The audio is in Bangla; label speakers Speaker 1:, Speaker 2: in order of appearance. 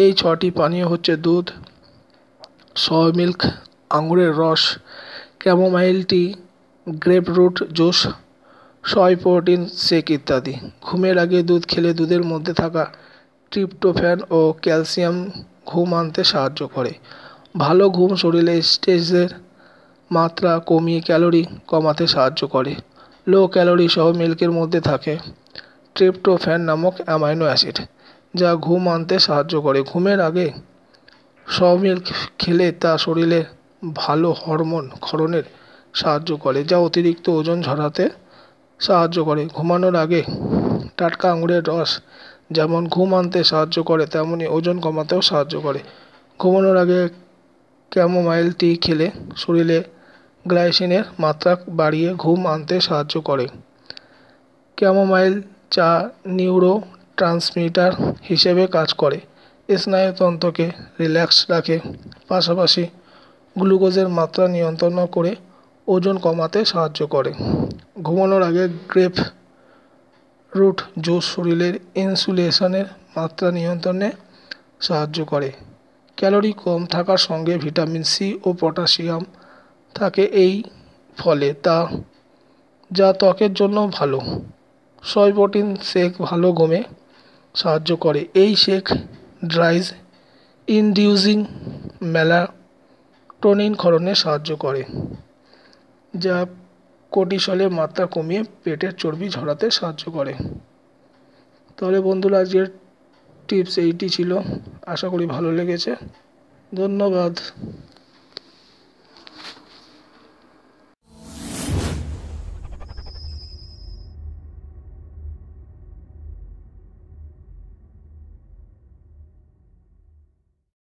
Speaker 1: এই ছটি পানীয় হচ্ছে দুধ সয় মিল্ক আঙুরের রস chamomile tea root juice soy protein shake ইত্যাদি ঘুমের আগে দুধ খেলে দুধের মধ্যে থাকা ট্রিপ্টোফ্যান ও ক্যালসিয়াম ঘুম আনতে সাহায্য করে ভালো ঘুম শরীরে স্টেজের মাত্রা কমিয়ে ক্যালোরি কমাতে সাহায্য করে লো ক্যালোরি সহ মিল্কের মধ্যে থাকে ট্রিপ্টোফ্যান নামক অ্যামাইনো অ্যাসিড যা ঘুম আনতে সাহায্য করে ঘুমের আগে সয়াবিন খেলে তা শরীরে ভালো হরমোন ক্ষরণের সাহায্য করে যা অতিরিক্ত ওজন ঝরাতে সাহায্য করে ঘুমানোর আগে টাটকা আঙুরের রস যেমন ঘুম আনতে সাহায্য করে তেমনি ওজন কমাতেও সাহায্য করে ঘুমানোর আগে ক্যামোমাইল টি খেলে শরীরে গ্লাইসিনের মাত্রা বাড়িয়ে ঘুম আনতে সাহায্য করে ক্যামোমাইল চা নিউরো ট্রান্সমিটার হিসেবে কাজ করে স্নায়ুতন্ত্রকে রিল্যাক্স রাখে পাশাপাশি গ্লুকোজের মাত্রা নিয়ন্ত্রণ করে ওজন কমাতে সাহায্য করে ঘুমানোর আগে গ্রেপ রুট জোস শরীরের ইনসুলেশনের মাত্রা নিয়ন্ত্রণে সাহায্য করে ক্যালোরি কম থাকার সঙ্গে ভিটামিন সি ও পটাশিয়াম থাকে এই ফলে তা যা ত্বকের জন্য ভালো সয় প্রোটিন শেক ভালো ঘুমে সাহায্য করে এই শেক ড্রাইজ ইনডিউজিং মেলাটোনিন ক্ষরণে সাহায্য করে যা কোটিশলের মাত্রা কমিয়ে পেটের চর্বি ঝরাতে সাহায্য করে তাহলে বন্ধুরা আজকের টিপস এইটি ছিল আশা করি ভালো লেগেছে ধন্যবাদ